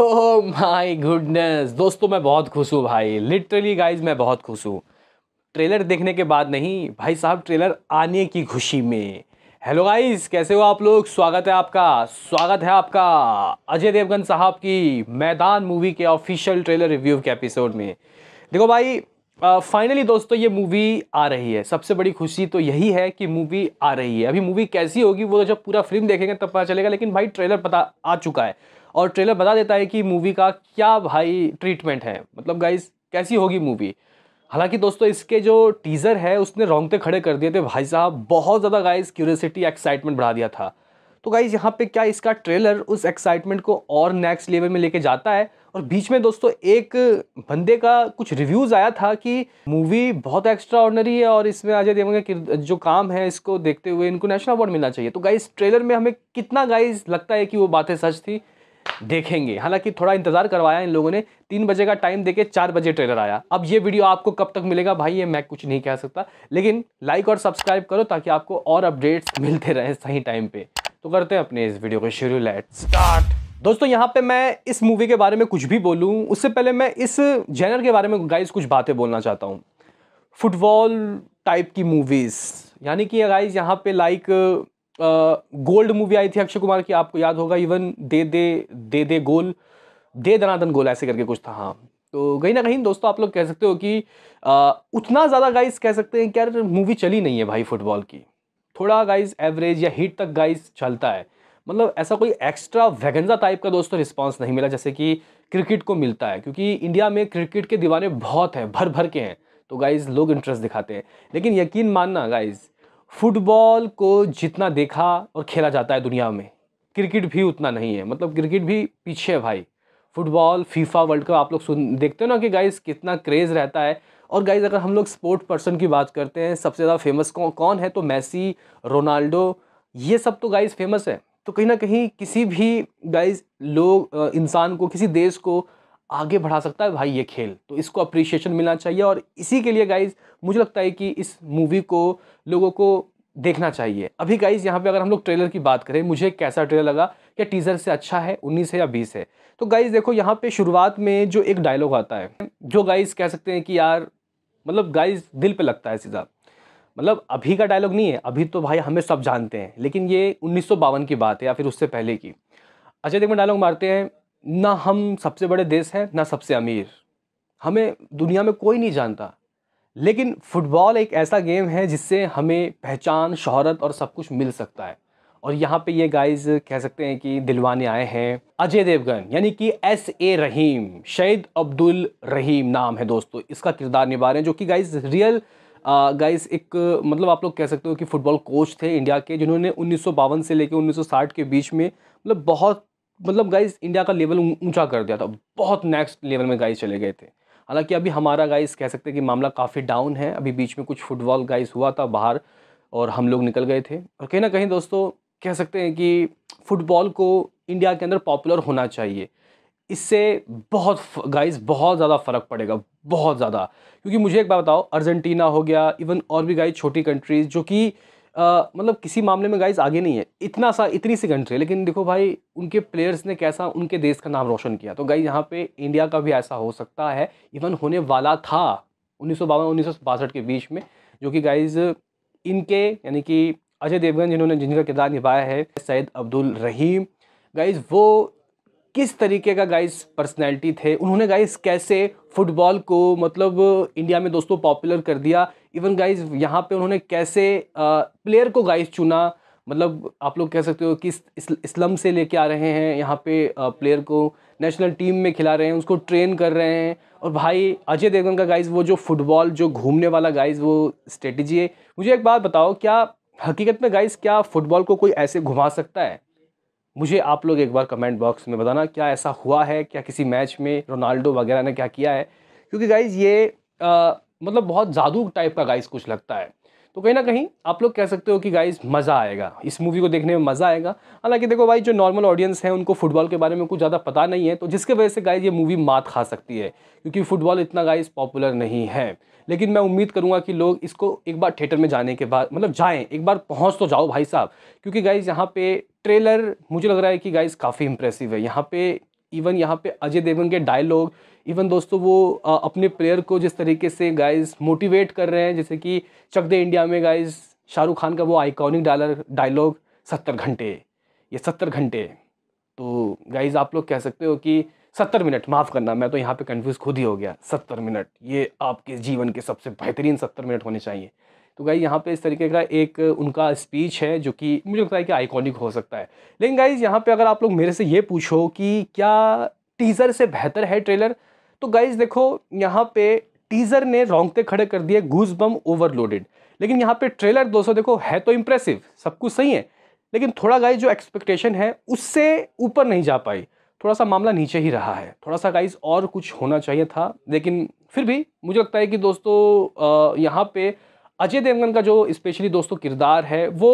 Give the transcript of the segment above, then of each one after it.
oh my goodness दोस्तों मैं बहुत खुश हूँ भाई लिटरली गाइज मैं बहुत खुश हूँ ट्रेलर देखने के बाद नहीं भाई साहब ट्रेलर आने की खुशी में हेलो गाइस कैसे हो आप लोग स्वागत है आपका स्वागत है आपका अजय देवगन साहब की मैदान मूवी के ऑफिशियल ट्रेलर रिव्यू के एपिसोड में देखो भाई फाइनली दोस्तों ये मूवी आ रही है सबसे बड़ी खुशी तो यही है कि मूवी आ रही है अभी मूवी कैसी होगी वो तो जब पूरा फिल्म देखेंगे तब पता चलेगा लेकिन भाई ट्रेलर पता आ चुका है और ट्रेलर बता देता है कि मूवी का क्या भाई ट्रीटमेंट है मतलब गाइज कैसी होगी मूवी हालांकि दोस्तों इसके जो टीज़र है उसने रोंगते खड़े कर दिए थे भाई साहब बहुत ज़्यादा गाइज क्यूरियसिटी एक्साइटमेंट बढ़ा दिया था तो गाइज यहाँ पे क्या इसका ट्रेलर उस एक्साइटमेंट को और नेक्स्ट लेवल में लेके जाता है और बीच में दोस्तों एक बंदे का कुछ रिव्यूज़ आया था कि मूवी बहुत एक्स्ट्रा ऑर्डनरी है और इसमें अजय देवगन का जो काम है इसको देखते हुए इनको नेशनल अवार्ड मिलना चाहिए तो गाइज ट्रेलर में हमें कितना गाइज लगता है कि वो बातें सच थी देखेंगे हालांकि थोड़ा इंतज़ार करवाया इन लोगों ने तीन बजे का टाइम देके चार बजे ट्रेलर आया अब ये वीडियो आपको कब तक मिलेगा भाई ये मैं कुछ नहीं कह सकता लेकिन लाइक और सब्सक्राइब करो ताकि आपको और अपडेट्स मिलते रहें सही टाइम पे तो करते हैं अपने इस वीडियो को शुरू लेट स्टार्ट दोस्तों यहाँ पे मैं इस मूवी के बारे में कुछ भी बोलूँ उससे पहले मैं इस जैनर के बारे में गाइज कुछ बातें बोलना चाहता हूँ फुटबॉल टाइप की मूवीज़ यानी कि गाइज यहाँ पे लाइक गोल्ड मूवी आई थी अक्षय कुमार की आपको याद होगा इवन दे दे दे दे गोल दे दनादन गोल ऐसे करके कुछ था हाँ तो कहीं ना कहीं दोस्तों आप लोग कह सकते हो कि आ, उतना ज़्यादा गाइस कह सकते हैं कि यार मूवी चली नहीं है भाई फुटबॉल की थोड़ा गाइस एवरेज या हिट तक गाइस चलता है मतलब ऐसा कोई एक्स्ट्रा वैगनजा टाइप का दोस्तों रिस्पांस नहीं मिला जैसे कि क्रिकेट को मिलता है क्योंकि इंडिया में क्रिकेट के दीवाने बहुत हैं भर भर के हैं तो गाइज़ लोग इंटरेस्ट दिखाते हैं लेकिन यकीन मानना गाइज़ फुटबॉल को जितना देखा और खेला जाता है दुनिया में क्रिकेट भी उतना नहीं है मतलब क्रिकेट भी पीछे है भाई फुटबॉल फीफा वर्ल्ड कप आप लोग सुन देखते हो ना कि गाइज कितना क्रेज़ रहता है और गाइज अगर हम लोग स्पोर्ट पर्सन की बात करते हैं सबसे ज़्यादा फेमस कौन कौन है तो मैसी रोनाल्डो ये सब तो गाइज फेमस है तो कहीं ना कहीं किसी भी गाइज लोग इंसान को किसी देश को आगे बढ़ा सकता है भाई ये खेल तो इसको अप्रिशिएशन मिलना चाहिए और इसी के लिए गाइज मुझे लगता है कि इस मूवी को लोगों को देखना चाहिए अभी गाइज यहाँ पे अगर हम लोग ट्रेलर की बात करें मुझे कैसा ट्रेलर लगा क्या टीज़र से अच्छा है उन्नीस है या बीस है तो गाइज देखो यहाँ पे शुरुआत में जो एक डायलॉग आता है जो गाइज कह सकते हैं कि यार मतलब गाइज दिल पे लगता है सीधा मतलब अभी का डायलॉग नहीं है अभी तो भाई हमें सब जानते हैं लेकिन ये उन्नीस की बात है या फिर उससे पहले की अजय देखो डायलॉग मारते हैं ना हम सबसे बड़े देश हैं ना सबसे अमीर हमें दुनिया में कोई नहीं जानता लेकिन फुटबॉल एक ऐसा गेम है जिससे हमें पहचान शहरत और सब कुछ मिल सकता है और यहाँ पे ये गाइस कह सकते हैं कि दिलवाने आए हैं अजय देवगन यानी कि एस ए रहीम शहीद अब्दुल रहीम नाम है दोस्तों इसका किरदार निभा रहे हैं जो कि गाइस रियल गाइस एक मतलब आप लोग कह सकते हो कि फ़ुटबॉल कोच थे इंडिया के जिन्होंने उन्नीस से लेकर उन्नीस के बीच में मतलब बहुत मतलब गाइस इंडिया का लेवल ऊंचा कर दिया था बहुत नेक्स्ट लेवल में गाइस चले गए थे हालांकि अभी हमारा गाइस कह सकते हैं कि मामला काफ़ी डाउन है अभी बीच में कुछ फुटबॉल गाइस हुआ था बाहर और हम लोग निकल गए थे और कहीं ना कहीं दोस्तों कह सकते हैं कि फुटबॉल को इंडिया के अंदर पॉपुलर होना चाहिए इससे बहुत गाइस बहुत ज़्यादा फ़र्क पड़ेगा बहुत ज़्यादा क्योंकि मुझे एक बात बताओ अर्जेंटीना हो गया इवन और भी गाइस छोटी कंट्रीज़ जो कि मतलब किसी मामले में गाइज आगे नहीं है इतना सा इतनी सी कंट्री है लेकिन देखो भाई उनके प्लेयर्स ने कैसा उनके देश का नाम रोशन किया तो गाइज यहाँ पे इंडिया का भी ऐसा हो सकता है इवन होने वाला था उन्नीस सौ बावन उन्नीस सौ के बीच में जो कि गाइज इनके यानी कि अजय देवगन जिन्होंने जिनका किरदार निभाया है सैद अब्दुल रहीम गाइज वो किस तरीके का गाइस पर्सनैलिटी थे उन्होंने गाइस कैसे फुटबॉल को मतलब इंडिया में दोस्तों पॉपुलर कर दिया इवन गाइस यहाँ पे उन्होंने कैसे प्लेयर को गाइस चुना मतलब आप लोग कह सकते हो कि इस्लम से लेके आ रहे हैं यहाँ पे प्लेयर को नेशनल टीम में खिला रहे हैं उसको ट्रेन कर रहे हैं और भाई अजय देवगन का गाइस वो जो फुटबॉल जो घूमने वाला गाइस वो स्ट्रेटजी है मुझे एक बात बताओ क्या हकीकत में गाइस क्या फुटबॉल को कोई ऐसे घुमा सकता है मुझे आप लोग एक बार कमेंट बॉक्स में बताना क्या ऐसा हुआ है क्या किसी मैच में रोनाल्डो वगैरह ने क्या किया है क्योंकि गाइज़ ये आ, मतलब बहुत जादू टाइप का गाइज़ कुछ लगता है तो कहीं ना कहीं आप लोग कह सकते हो कि गाइज मज़ा आएगा इस मूवी को देखने में मज़ा आएगा हालांकि देखो भाई जो नॉर्मल ऑडियंस है उनको फुटबॉल के बारे में कुछ ज़्यादा पता नहीं है तो जिसके वजह से गाइज ये मूवी मात खा सकती है क्योंकि फुटबॉल इतना गाइज पॉपुलर नहीं है लेकिन मैं उम्मीद करूँगा कि लोग इसको एक बार थिएटर में जाने के बाद मतलब जाएँ एक बार पहुँच तो जाओ भाई साहब क्योंकि गाइज यहाँ पे ट्रेलर मुझे लग रहा है कि गाइज काफ़ी इंप्रेसिव है यहाँ पे इवन यहाँ पे अजय देवगन के डायलॉग इवन दोस्तों वो आ, अपने प्लेयर को जिस तरीके से गाइस मोटिवेट कर रहे हैं जैसे कि चक दे इंडिया में गाइस शाहरुख खान का वो आइकॉनिक डायलर डायलॉग सत्तर घंटे ये सत्तर घंटे तो गाइज आप लोग कह सकते हो कि सत्तर मिनट माफ़ करना मैं तो यहाँ पे कंफ्यूज खुद ही हो गया सत्तर मिनट ये आपके जीवन के सबसे बेहतरीन सत्तर मिनट होने चाहिए तो गाइज यहाँ पे इस तरीके का एक उनका स्पीच है जो कि मुझे लगता है कि आइकॉनिक हो सकता है लेकिन गाइज यहाँ पे अगर आप लोग मेरे से ये पूछो कि क्या टीज़र से बेहतर है ट्रेलर तो गाइज देखो यहाँ पे टीज़र ने रोंगते खड़े कर दिए घूस बम ओवरलोडेड लेकिन यहाँ पे ट्रेलर दोस्तों देखो है तो इम्प्रेसिव सब कुछ सही है लेकिन थोड़ा गाइज जो एक्सपेक्टेशन है उससे ऊपर नहीं जा पाई थोड़ा सा मामला नीचे ही रहा है थोड़ा सा गाइज और कुछ होना चाहिए था लेकिन फिर भी मुझे लगता है कि दोस्तों यहाँ पर अजय देवगन का जो स्पेशली दोस्तों किरदार है वो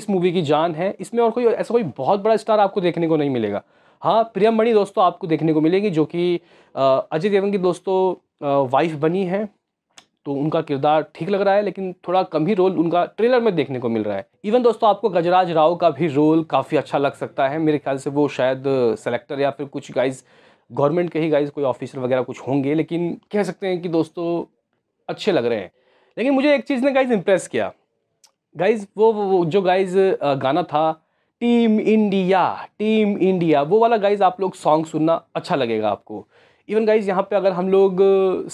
इस मूवी की जान है इसमें और कोई ऐसा कोई बहुत बड़ा स्टार आपको देखने को नहीं मिलेगा हाँ प्रियम मणि दोस्तों आपको देखने को मिलेगी जो कि अजय देवगन की दोस्तों वाइफ बनी है तो उनका किरदार ठीक लग रहा है लेकिन थोड़ा कम ही रोल उनका ट्रेलर में देखने को मिल रहा है इवन दोस्तों आपको गजराज राव का भी रोल काफ़ी अच्छा लग सकता है मेरे ख्याल से वो शायद सेलेक्टर या फिर कुछ गाइज गवर्नमेंट के ही गाइज कोई ऑफिसर वगैरह कुछ होंगे लेकिन कह सकते हैं कि दोस्तों अच्छे लग रहे हैं लेकिन मुझे एक चीज़ ने गाइज इम्प्रेस किया गाइज वो, वो जो गाइज गाना था टीम इंडिया टीम इंडिया वो वाला गाइज आप लोग सॉन्ग सुनना अच्छा लगेगा आपको इवन गाइज यहाँ पे अगर हम लोग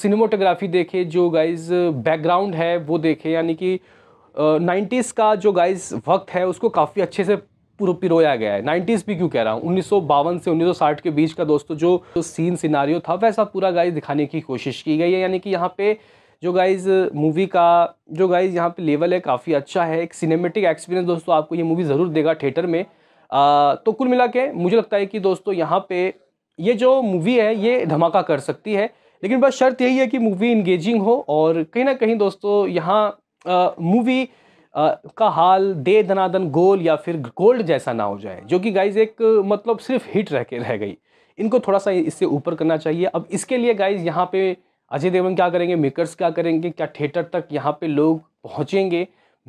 सिनेमोटोग्राफी देखें जो गाइज बैकग्राउंड है वो देखें यानी कि नाइन्टीज़ का जो गाइज वक्त है उसको काफ़ी अच्छे से पूरा पिरोया गया है नाइन्टीज़ भी क्यों कह रहा हूँ उन्नीस से 1960 के बीच का दोस्तों जो, जो सीन सिनारियो था वैसा पूरा गाइज दिखाने की कोशिश की गई है यानी कि यहाँ पे जो गाइज़ मूवी का जो गाइज़ यहाँ पे लेवल है काफ़ी अच्छा है एक सिनेमेटिक एक्सपीरियंस दोस्तों आपको ये मूवी ज़रूर देगा थिएटर में आ, तो कुल मिला के मुझे लगता है कि दोस्तों यहाँ पे ये जो मूवी है ये धमाका कर सकती है लेकिन बस शर्त यही है कि मूवी इंगेजिंग हो और कहीं ना कहीं दोस्तों यहाँ मूवी का हाल दे धनादन गोल या फिर गोल्ड जैसा ना हो जाए जो कि गाइज एक मतलब सिर्फ हिट रह के रह गई इनको थोड़ा सा इससे ऊपर करना चाहिए अब इसके लिए गाइज यहाँ पे अजय देवगन क्या करेंगे मेकर्स क्या करेंगे क्या थिएटर तक यहाँ पे लोग पहुँचेंगे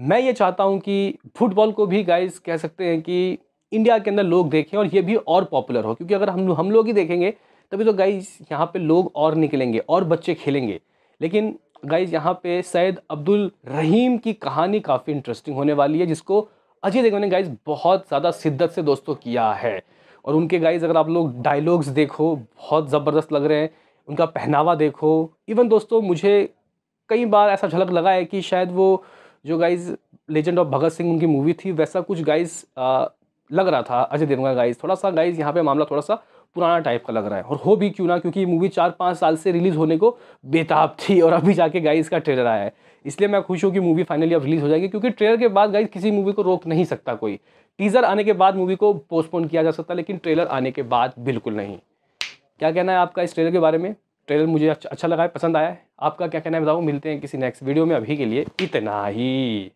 मैं ये चाहता हूँ कि फुटबॉल को भी गाइज कह सकते हैं कि इंडिया के अंदर लोग देखें और ये भी और पॉपुलर हो क्योंकि अगर हम हम लोग ही देखेंगे तभी तो गाइज यहाँ पे लोग और निकलेंगे और बच्चे खेलेंगे लेकिन गाइज यहाँ पे सैद अब्दुल रहीम की कहानी काफ़ी इंटरेस्टिंग होने वाली है जिसको अजय देवगन ने गाइज बहुत ज़्यादा शिद्दत से दोस्तों किया है और उनके गाइज अगर आप लोग डायलॉग्स देखो बहुत ज़बरदस्त लग रहे हैं उनका पहनावा देखो इवन दोस्तों मुझे कई बार ऐसा झलक लगा है कि शायद वो जो guys legend of Bhagat Singh उनकी मूवी थी वैसा कुछ गाइज लग रहा था अजय देवगन गाइज थोड़ा सा गाइज यहाँ पे मामला थोड़ा सा पुराना टाइप का लग रहा है और हो भी क्यों ना क्योंकि मूवी चार पाँच साल से रिलीज़ होने को बेताब थी और अभी जाके गाइज का ट्रेलर आया है इसलिए मैं खुश हूँ कि मूवी फाइनली अब रिलीज़ हो जाएगी क्योंकि ट्रेलर के बाद गाइज किसी मूवी को रोक नहीं सकता कोई टीज़र आने के बाद मूवी को पोस्टपोन किया जा सकता लेकिन ट्रेलर आने के बाद बिल्कुल नहीं क्या कहना है आपका इस ट्रेलर के बारे में ट्रेलर मुझे अच्छा, अच्छा लगा है पसंद आया है आपका क्या कहना है बताओ मिलते हैं किसी नेक्स्ट वीडियो में अभी के लिए इतना ही